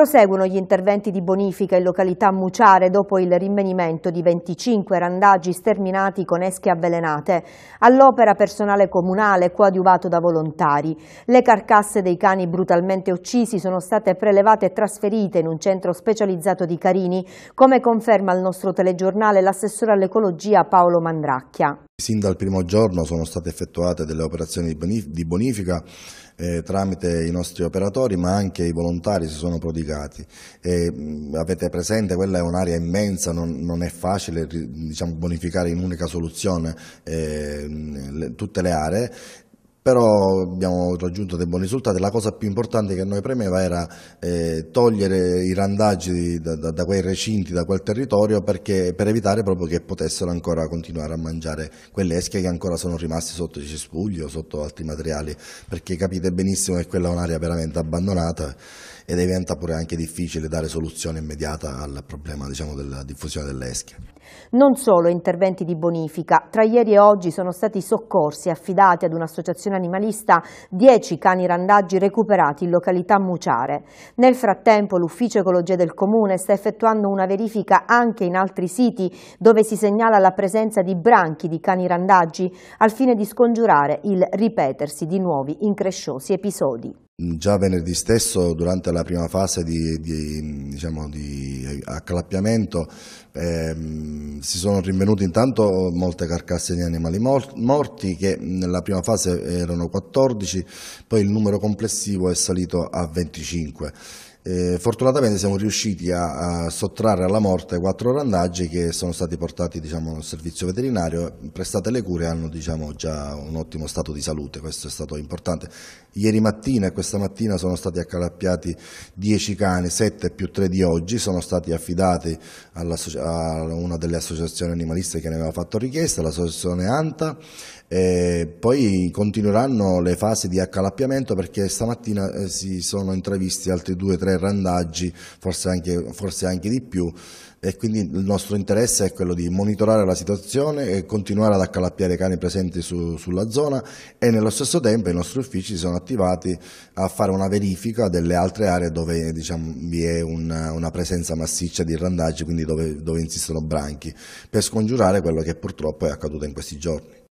Proseguono gli interventi di bonifica in località Muciare dopo il rinvenimento di 25 randaggi sterminati con esche avvelenate. All'opera personale comunale coadiuvato da volontari. Le carcasse dei cani brutalmente uccisi sono state prelevate e trasferite in un centro specializzato di Carini, come conferma il nostro telegiornale l'assessore all'ecologia Paolo Mandracchia. Sin dal primo giorno sono state effettuate delle operazioni di bonifica eh, tramite i nostri operatori ma anche i volontari si sono prodigati. E, mh, avete presente, quella è un'area immensa, non, non, è facile diciamo, bonificare in unica soluzione eh, le, tutte le aree però abbiamo raggiunto dei buoni risultati. La cosa più importante che a noi premeva era eh, togliere i randaggi da, da, da, quei recinti, da quel territorio, perché, per evitare proprio che potessero ancora continuare a mangiare quelle esche che ancora sono rimaste sotto i cespugli o sotto altri materiali, perché capite benissimo che quella è un'area veramente abbandonata e diventa pure anche difficile dare soluzione immediata al problema diciamo, della diffusione delle esche. Non solo interventi di bonifica, tra ieri e oggi sono stati soccorsi affidati ad un'associazione associazione animalista 10 cani randaggi recuperati in località Muciare. Nel frattempo l'ufficio ecologia del comune sta effettuando una verifica anche in altri siti dove si segnala la presenza di branchi di cani randaggi al fine di scongiurare il ripetersi di nuovi incresciosi episodi. Già venerdì stesso, durante la prima fase di, di, diciamo, di acclappiamento, ehm, si sono rinvenute intanto molte carcasse di animali morti, che nella prima fase erano 14, poi il numero complessivo è salito a 25. Eh, fortunatamente siamo riusciti a, a, sottrarre alla morte quattro randaggi che sono stati portati diciamo, al servizio veterinario, prestate le cure hanno diciamo, già un ottimo stato di salute, questo è stato importante. Ieri mattina e questa mattina sono stati accalappiati 10 cani, 7 più 3 di oggi, sono stati affidati a una delle associazioni animaliste che ne aveva fatto richiesta, l'associazione ANTA, eh, poi continueranno le fasi di accalappiamento perché stamattina eh, si sono intravisti altri 2-3 tre randaggi, forse anche, forse anche di più e quindi il nostro interesse è quello di monitorare la situazione e continuare ad accalappiare i cani presenti su, sulla zona e nello stesso tempo i nostri uffici si sono attivati a fare una verifica delle altre aree dove diciamo, vi è una, una, presenza massiccia di randaggi, quindi dove, dove insistono branchi, per scongiurare quello che purtroppo è accaduto in questi giorni.